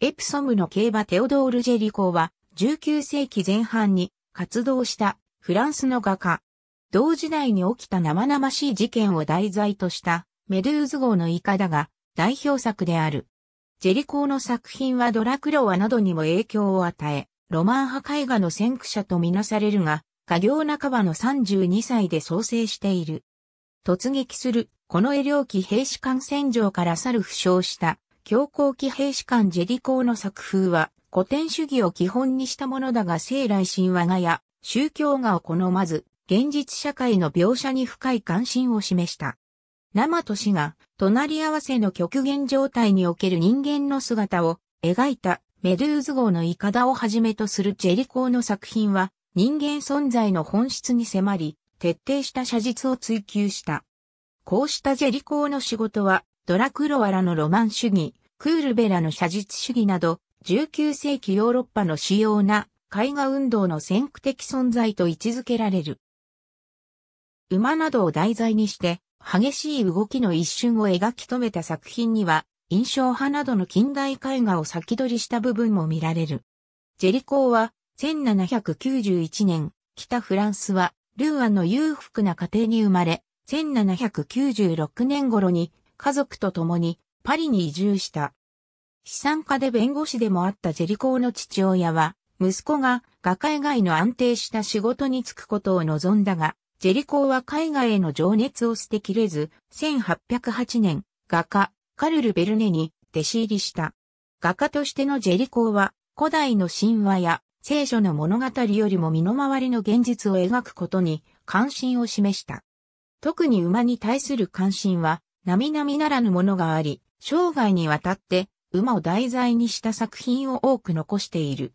エプソムの競馬テオドール・ジェリコーは、19世紀前半に活動したフランスの画家。同時代に起きた生々しい事件を題材としたメドゥーズ号のイカだが代表作である。ジェリコーの作品はドラクロワなどにも影響を与え、ロマン派絵画の先駆者とみなされるが、家業半ばの32歳で創生している。突撃する、この絵領機兵士艦戦場から去る負傷した強行騎兵士官ジェリコーの作風は古典主義を基本にしたものだが生来神話画や宗教画を好まず、現実社会の描写に深い関心を示した。生と死が隣り合わせの極限状態における人間の姿を描いたメドゥーズ号のイカダをはじめとするジェリコーの作品は人間存在の本質に迫り、徹底した写実を追求した。こうしたジェリコーの仕事はドラクロワラのロマン主義、クールベラの写実主義など、19世紀ヨーロッパの主要な絵画運動の先駆的存在と位置づけられる。馬などを題材にして、激しい動きの一瞬を描き留めた作品には、印象派などの近代絵画を先取りした部分も見られる。ジェリコーは、1791年、北フランスは、ルーアンの裕福な家庭に生まれ、1796年頃に家族と共にパリに移住した。資産家で弁護士でもあったジェリコーの父親は、息子が画家以外の安定した仕事に就くことを望んだが、ジェリコーは海外への情熱を捨てきれず、1808年、画家、カルル・ベルネに弟子入りした。画家としてのジェリコーは、古代の神話や聖書の物語よりも身の回りの現実を描くことに関心を示した。特に馬に対する関心は並々ならぬものがあり、生涯にわたって馬を題材にした作品を多く残している。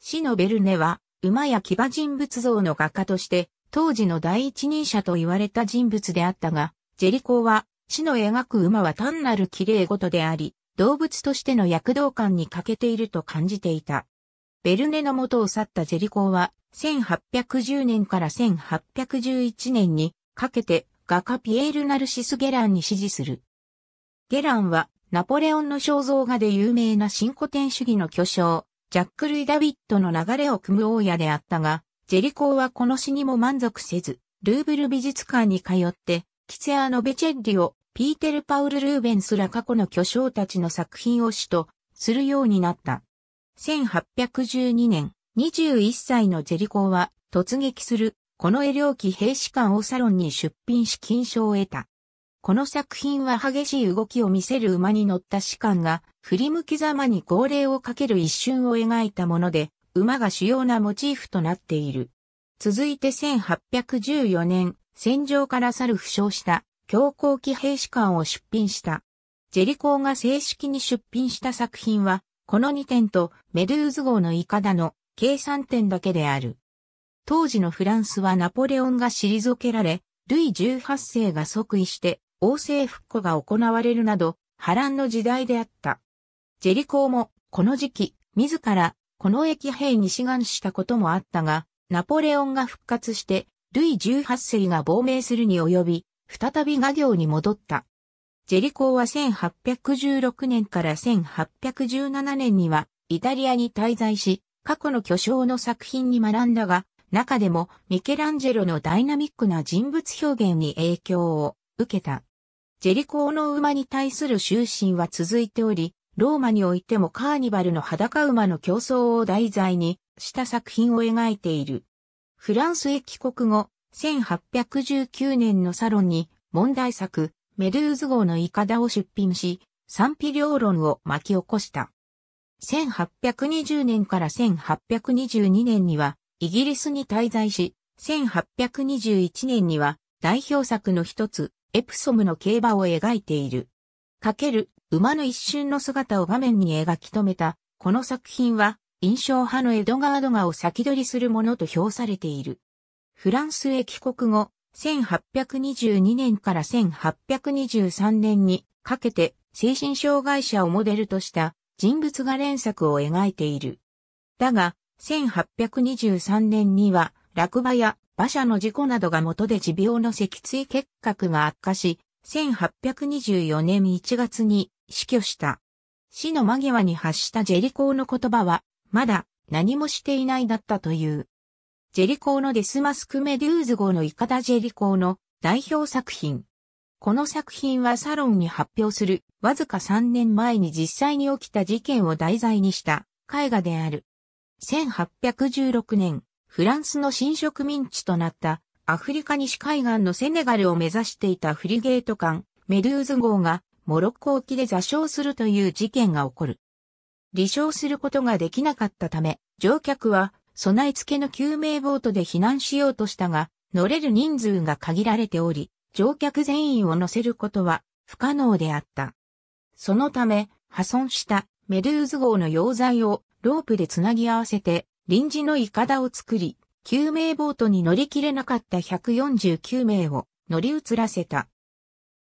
死のベルネは、馬や騎馬人物像の画家として、当時の第一人者と言われた人物であったが、ジェリコーは、死の描く馬は単なる綺麗事であり、動物としての躍動感に欠けていると感じていた。ベルネの元を去ったジェリコーは、1810年から1811年にかけて画家ピエール・ナルシス・ゲランに支持する。ゲランは、ナポレオンの肖像画で有名な新古典主義の巨匠、ジャック・ルイ・ダビットの流れを組む大家であったが、ジェリコーはこの詩にも満足せず、ルーブル美術館に通って、キツヤーノ・ベチェッリをピーテル・パウル・ルーベンスら過去の巨匠たちの作品を主とするようになった。1812年、21歳のジェリコーは突撃するこの絵良機兵士官をサロンに出品し金賞を得た。この作品は激しい動きを見せる馬に乗った士官が振り向きざまに号令をかける一瞬を描いたもので、馬が主要なモチーフとなっている。続いて1814年、戦場から去る負傷した強行機兵士官を出品した。ジェリコーが正式に出品した作品は、この2点とメドゥーズ号のイカダの計3点だけである。当時のフランスはナポレオンが退けられ、ルイ18世が即位して、王政復古が行われるなど、波乱の時代であった。ジェリコーも、この時期、自ら、この駅兵に志願したこともあったが、ナポレオンが復活して、ルイ18世が亡命するに及び、再び画業に戻った。ジェリコーは1816年から1817年には、イタリアに滞在し、過去の巨匠の作品に学んだが、中でもミケランジェロのダイナミックな人物表現に影響を受けた。ジェリコーの馬に対する執心は続いており、ローマにおいてもカーニバルの裸馬の競争を題材にした作品を描いている。フランスへ帰国後、1819年のサロンに問題作、メドゥーズ号のイカダを出品し、賛否両論を巻き起こした。1820年から1822年には、イギリスに滞在し、1821年には代表作の一つ、エプソムの競馬を描いている。かける、馬の一瞬の姿を画面に描き留めた、この作品は、印象派のエドガードガを先取りするものと評されている。フランスへ帰国後、1822年から1823年にかけて精神障害者をモデルとした人物画連作を描いている。だが、1823年には、落馬や馬車の事故などが元で持病の脊椎結核が悪化し、1824年1月に死去した。死の間際に発したジェリコーの言葉は、まだ何もしていないだったという。ジェリコーのデスマスクメデューズ号のイカダジェリコーの代表作品。この作品はサロンに発表するわずか3年前に実際に起きた事件を題材にした絵画である。1816年、フランスの新植民地となったアフリカ西海岸のセネガルを目指していたフリゲート艦メドゥーズ号がモロッコ沖で座礁するという事件が起こる。離礁することができなかったため、乗客は備え付けの救命ボートで避難しようとしたが、乗れる人数が限られており、乗客全員を乗せることは不可能であった。そのため、破損したメドゥーズ号の溶剤をロープでつなぎ合わせて、臨時のイカダを作り、救命ボートに乗り切れなかった149名を乗り移らせた。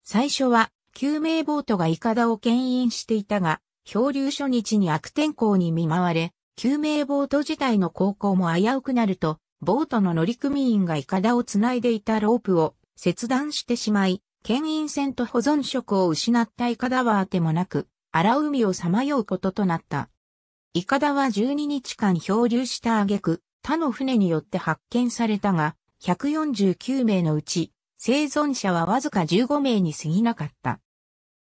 最初は救命ボートがイカダを牽引していたが、漂流初日に悪天候に見舞われ、救命ボート自体の航行も危うくなると、ボートの乗組員がイカダをつないでいたロープを切断してしまい、牽引船と保存職を失ったイカダはあてもなく、荒海をさまようこととなった。イカダは12日間漂流した挙句、他の船によって発見されたが、149名のうち、生存者はわずか15名に過ぎなかった。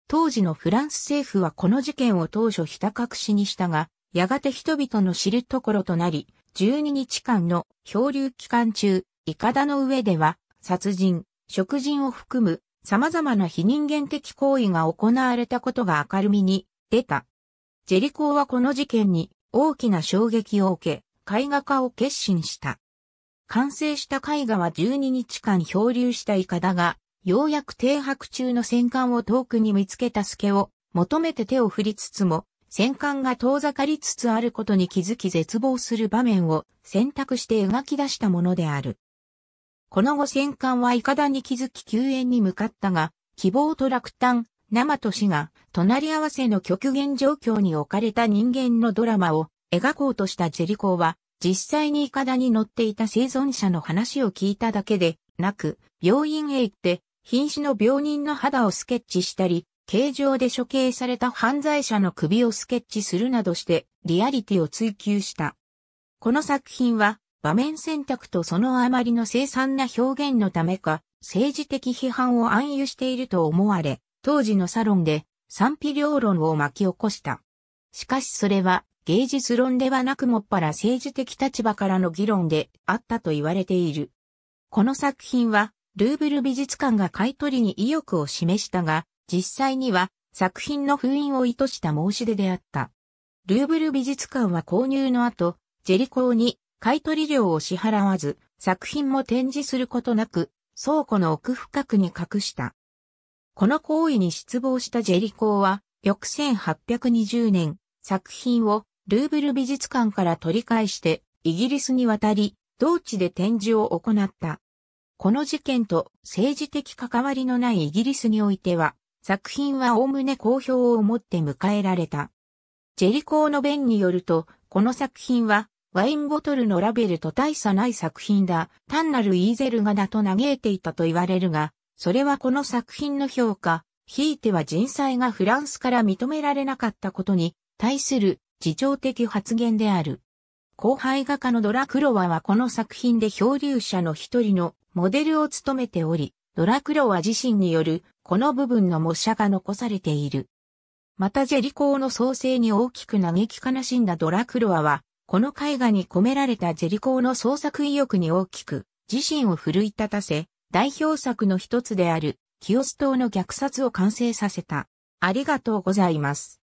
当時のフランス政府はこの事件を当初ひた隠しにしたが、やがて人々の知るところとなり、12日間の漂流期間中、イカダの上では、殺人、食人を含む様々な非人間的行為が行われたことが明るみに出た。ジェリコーはこの事件に大きな衝撃を受け、絵画化を決心した。完成した絵画は12日間漂流したイカダが、ようやく停泊中の戦艦を遠くに見つけた助を求めて手を振りつつも、戦艦が遠ざかりつつあることに気づき絶望する場面を選択して描き出したものである。この後戦艦はイカダに気づき救援に向かったが、希望と落胆、生と死が隣り合わせの極限状況に置かれた人間のドラマを描こうとしたジェリコーは、実際にイカダに乗っていた生存者の話を聞いただけでなく、病院へ行って、瀕死の病人の肌をスケッチしたり、形状で処刑された犯罪者の首をスケッチするなどして、リアリティを追求した。この作品は、場面選択とそのあまりの凄惨な表現のためか、政治的批判を暗喩していると思われ、当時のサロンで賛否両論を巻き起こした。しかしそれは芸術論ではなくもっぱら政治的立場からの議論であったと言われている。この作品はルーブル美術館が買い取りに意欲を示したが、実際には作品の封印を意図した申し出であった。ルーブル美術館は購入の後、ジェリコーに買取料を支払わず、作品も展示することなく、倉庫の奥深くに隠した。この行為に失望したジェリコーは、翌1820年、作品をルーブル美術館から取り返して、イギリスに渡り、同地で展示を行った。この事件と政治的関わりのないイギリスにおいては、作品はおおむね好評を持って迎えられた。ジェリコーの弁によると、この作品は、ワインボトルのラベルと大差ない作品だ、単なるイーゼル画だと嘆いていたと言われるが、それはこの作品の評価、ひいては人災がフランスから認められなかったことに対する自重的発言である。後輩画家のドラクロワはこの作品で漂流者の一人のモデルを務めており、ドラクロワ自身によるこの部分の模写が残されている。またジェリコーの創生に大きく嘆き悲しんだドラクロワは、この絵画に込められたジェリコーの創作意欲に大きく自身を奮い立たせ、代表作の一つである、清ス島の虐殺を完成させた。ありがとうございます。